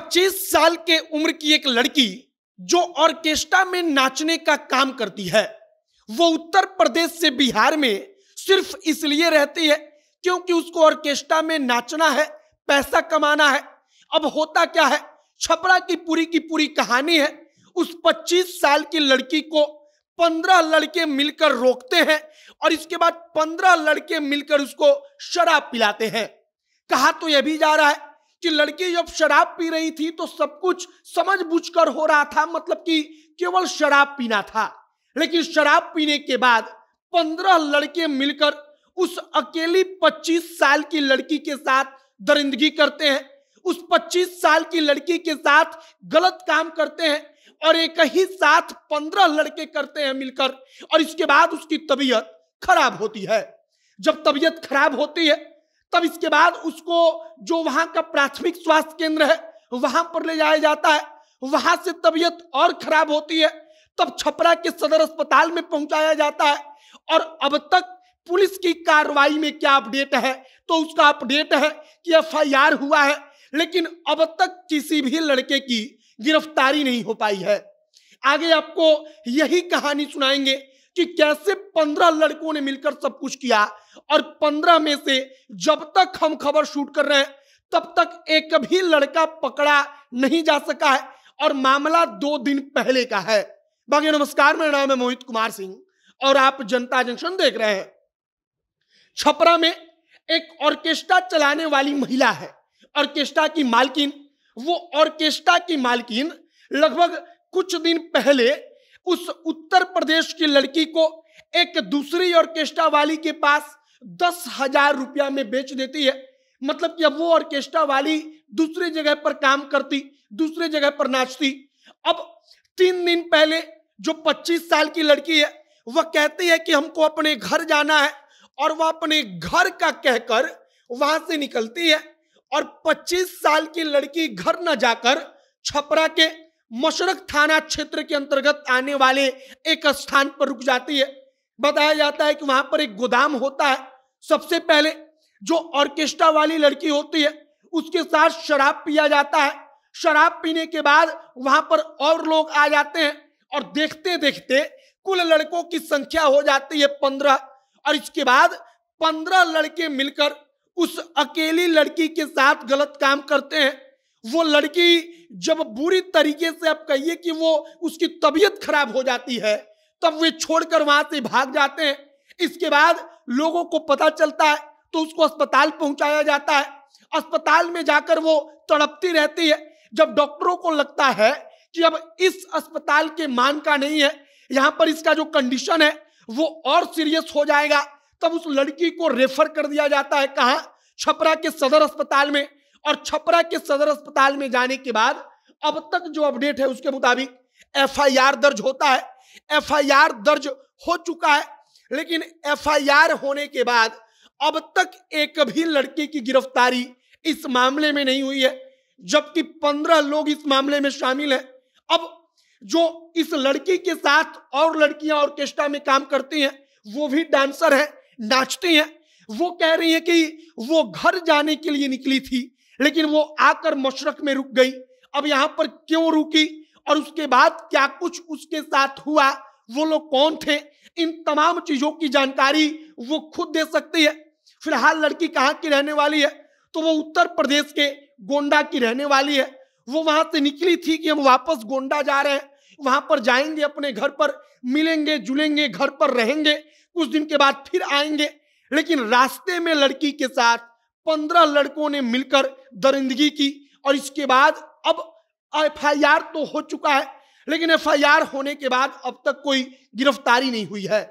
25 साल के उम्र की एक लड़की जो ऑर्केस्ट्रा में नाचने का काम करती है वो उत्तर प्रदेश से बिहार में सिर्फ इसलिए रहती है क्योंकि उसको ऑर्केस्ट्रा में नाचना है पैसा कमाना है अब होता क्या है छपरा की पूरी की पूरी कहानी है उस 25 साल की लड़की को पंद्रह लड़के मिलकर रोकते हैं और इसके बाद पंद्रह लड़के मिलकर उसको शराब पिलाते हैं कहा तो यह भी जा रहा है कि लड़की जब शराब पी रही थी तो सब कुछ समझ बुझ कर हो रहा था मतलब कि केवल शराब पीना था लेकिन शराब पीने के बाद पंद्रह लड़के मिलकर उस अकेली पच्चीस साल की लड़की के साथ दरिंदगी करते हैं उस पच्चीस साल की लड़की के साथ गलत काम करते हैं और एक ही साथ पंद्रह लड़के करते हैं मिलकर और इसके बाद उसकी तबीयत खराब होती है जब तबीयत खराब होती है तब इसके बाद उसको जो वहां का प्राथमिक स्वास्थ्य केंद्र है वहां पर ले जाया जाता है वहां से तबियत और खराब होती है तब छपरा के सदर अस्पताल में पहुंचाया जाता है और अब तक पुलिस की कार्रवाई में क्या अपडेट है तो उसका अपडेट है कि एफ हुआ है लेकिन अब तक किसी भी लड़के की गिरफ्तारी नहीं हो पाई है आगे आपको यही कहानी सुनाएंगे कि कैसे पंद्रह लड़कों ने मिलकर सब कुछ किया और पंद्रह में से जब तक हम खबर शूट कर रहे हैं तब तक एक भी लड़का पकड़ा नहीं जा सका है और मामला दो दिन पहले का है बाकी नमस्कार मेरा नाम है मोहित कुमार सिंह और आप जनता जंक्शन देख रहे हैं छपरा में एक ऑर्केस्ट्रा चलाने वाली महिला है ऑर्केस्ट्रा की मालकिन वो ऑर्केस्ट्रा की मालकिन लगभग कुछ दिन पहले उस उत्तर प्रदेश की लड़की को एक दूसरी ऑर्केस्ट्रा वाली के पास दस हजार रुपया में बेच देती है मतलब कि अब वो ऑर्केस्ट्रा वाली दूसरी जगह पर काम करती दूसरी जगह पर नाचती अब तीन दिन पहले जो 25 साल की लड़की है वह कहती है कि हमको अपने घर जाना है और वह अपने घर का कहकर वहां से निकलती है और 25 साल की लड़की घर न जाकर छपरा के मशरक थाना क्षेत्र के अंतर्गत आने वाले एक स्थान पर रुक जाती है बताया जाता है कि वहां पर एक गोदाम होता है सबसे पहले जो ऑर्केस्ट्रा वाली लड़की होती है उसके साथ शराब पिया जाता है शराब पीने के बाद वहां पर और लोग आ जाते हैं और देखते देखते कुल लड़कों की संख्या हो जाती है पंद्रह और इसके बाद पंद्रह लड़के मिलकर उस अकेली लड़की के साथ गलत काम करते हैं वो लड़की जब बुरी तरीके से आप कहिए कि वो उसकी तबीयत खराब हो जाती है तब वे छोड़कर वहां से भाग जाते हैं इसके बाद लोगों को पता चलता है तो उसको अस्पताल पहुंचाया जाता है अस्पताल में जाकर वो तड़पती रहती है जब डॉक्टरों को लगता है कि अब इस अस्पताल के मान का नहीं है यहाँ पर इसका जो कंडीशन है वो और सीरियस हो जाएगा तब उस लड़की को रेफर कर दिया जाता है कहा छपरा के सदर अस्पताल में और छपरा के सदर अस्पताल में जाने के बाद अब तक जो अपडेट है उसके मुताबिक एफआईआर दर्ज होता है एफआईआर दर्ज हो चुका है लेकिन एफआईआर होने के बाद अब तक एक भी लड़के की गिरफ्तारी इस मामले में नहीं हुई है जबकि पंद्रह लोग इस मामले में शामिल हैं अब जो इस लड़की के साथ और लड़कियां ऑर्केस्ट्रा में काम करती हैं वो भी डांसर है नाचती हैं वो कह रही है कि वो घर जाने के लिए निकली थी लेकिन वो आकर मशरक में रुक गई अब यहां पर क्यों रुकी और उसके बाद क्या कुछ उसके साथ हुआ वो लोग कौन थे इन तमाम चीजों की जानकारी वो खुद दे सकती है फिलहाल लड़की कहाँ की रहने वाली है तो वो उत्तर प्रदेश के गोंडा की रहने वाली है वो वहां से निकली थी कि हम वापस गोंडा जा रहे हैं वहां पर जाएंगे अपने घर पर मिलेंगे जुलेंगे घर पर रहेंगे कुछ दिन के बाद फिर आएंगे लेकिन रास्ते में लड़की के साथ पंद्रह लड़कों ने मिलकर दरिंदगी की और इसके बाद अब एफ तो हो चुका है लेकिन एफ होने के बाद अब तक कोई गिरफ्तारी नहीं हुई है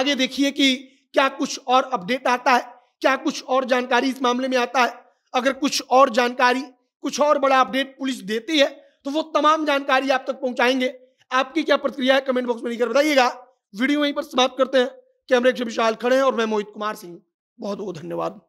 आगे देखिए कि क्या कुछ और अपडेट आता है क्या कुछ और जानकारी इस मामले में आता है अगर कुछ और जानकारी कुछ और बड़ा अपडेट पुलिस देती है तो वो तमाम जानकारी आप तक पहुंचाएंगे आपकी क्या प्रतिक्रिया है कमेंट बॉक्स में लिखकर बताइएगा वीडियो यहीं पर समाप्त करते हैं कैमरे के विशाल खड़े हैं और मैं मोहित कुमार सिंह बहुत बहुत धन्यवाद